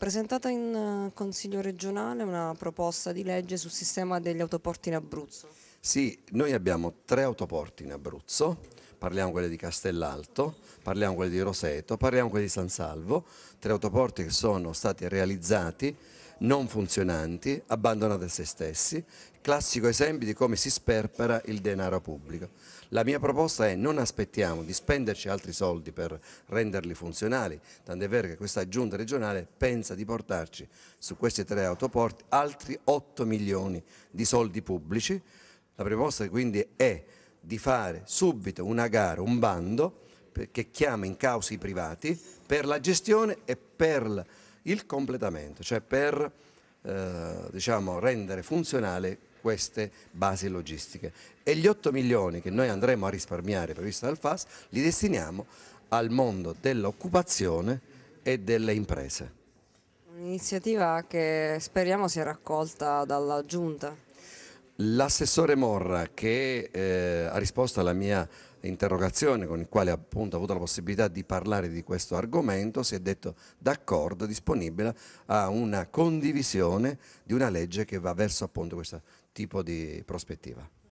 presentata in eh, Consiglio regionale una proposta di legge sul sistema degli autoporti in Abruzzo. Sì, noi abbiamo tre autoporti in Abruzzo, parliamo quelli di Castellalto, parliamo quelli di Roseto, parliamo quelli di San Salvo, tre autoporti che sono stati realizzati non funzionanti, abbandonati a se stessi, classico esempio di come si sperpera il denaro pubblico. La mia proposta è non aspettiamo di spenderci altri soldi per renderli funzionali, tant'è vero che questa giunta regionale pensa di portarci su questi tre autoporti altri 8 milioni di soldi pubblici. La proposta quindi è di fare subito una gara, un bando che chiama in causa i privati per la gestione e per la il completamento, cioè per eh, diciamo, rendere funzionale queste basi logistiche. E gli 8 milioni che noi andremo a risparmiare previsto dal FAS li destiniamo al mondo dell'occupazione e delle imprese. Un'iniziativa che speriamo sia raccolta dalla Giunta. L'assessore Morra che eh, ha risposto alla mia interrogazione con il quale appunto ho avuto la possibilità di parlare di questo argomento si è detto d'accordo, disponibile a una condivisione di una legge che va verso appunto questo tipo di prospettiva.